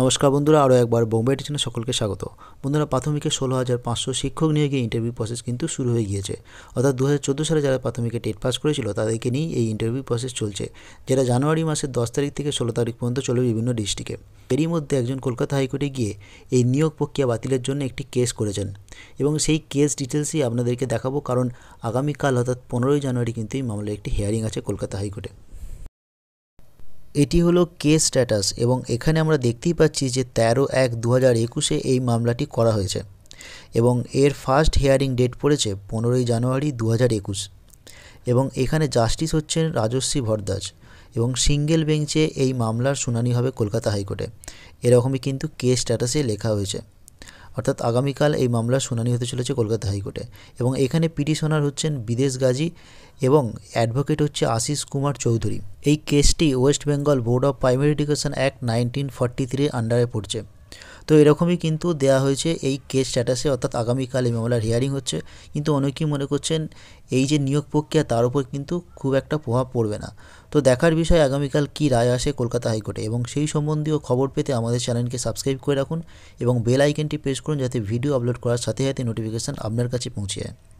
নমস্কার বন্ধুরা আরও একবার বোম্বে টিউশনে সকলকে স্বাগত বন্ধুরা প্রাথমিকে ষোলো হাজার পাঁচশো শিক্ষক নিয়ে গিয়ে ইন্টারভিউ প্রসেস কিন্তু শুরু হয়ে গিয়েছে অর্থাৎ দু হাজার সালে যারা প্রাথমিকে টেট পাস করেছিল তাদেরকে নিয়েই এই ইন্টারভিউ প্রসেস চলছে যেটা জানুয়ারি মাসের দশ তারিখ থেকে ষোলো তারিখ পর্যন্ত চলবে বিভিন্ন ডিস্ট্রিক্টে এরই মধ্যে একজন কলকাতা হাইকোর্টে গিয়ে এই নিয়োগ প্রক্রিয়া বাতিলের জন্য একটি কেস করেছেন এবং সেই কেস ডিটেলসই আপনাদেরকে দেখাবো কারণ আগামীকাল অর্থাৎ পনেরোই জানুয়ারি কিন্তু এই মামলার একটি হিয়ারিং আছে কলকাতা হাইকোর্টে এটি হলো কেস স্ট্যাটাস এবং এখানে আমরা দেখতেই পাচ্ছি যে তেরো এক দু হাজার একুশে এই মামলাটি করা হয়েছে এবং এর ফার্স্ট হিয়ারিং ডেট পড়েছে পনেরোই জানুয়ারি দু হাজার একুশ এবং এখানে জাস্টিস হচ্ছেন রাজশ্রী ভরদাস এবং সিঙ্গেল বেঞ্চে এই মামলার শুনানি হবে কলকাতা হাইকোর্টে এরকমই কিন্তু কেস স্ট্যাটাসে লেখা হয়েছে অর্থাৎ আগামীকাল এই মামলার শুনানি হতে চলেছে কলকাতা হাইকোর্টে এবং এখানে পিটিশনার হচ্ছেন বিদেশ গাজী এবং অ্যাডভোকেট হচ্ছে আশিস কুমার চৌধুরী এই কেসটি West Bengal Board of Primary Education Act nineteen forty three আন্ডারে পড়ছে তো এরকমই কিন্তু দেয়া হয়েছে এই কেস স্ট্যাটাসে অর্থাৎ আগামীকাল এই মামলার হিয়ারিং হচ্ছে কিন্তু অনেকেই মনে করছেন এই যে নিয়োগ প্রক্রিয়া তার উপর কিন্তু খুব একটা প্রভাব পড়বে না তো দেখার বিষয় আগামীকাল কি রায় আসে কলকাতা হাইকোর্টে এবং সেই সম্বন্ধীয় খবর পেতে আমাদের চ্যানেলকে সাবস্ক্রাইব করে রাখুন এবং বেল আইকনটি প্রেস করুন যাতে ভিডিও আপলোড করার সাথে সাথে নোটিফিকেশান আপনার কাছে পৌঁছে যায়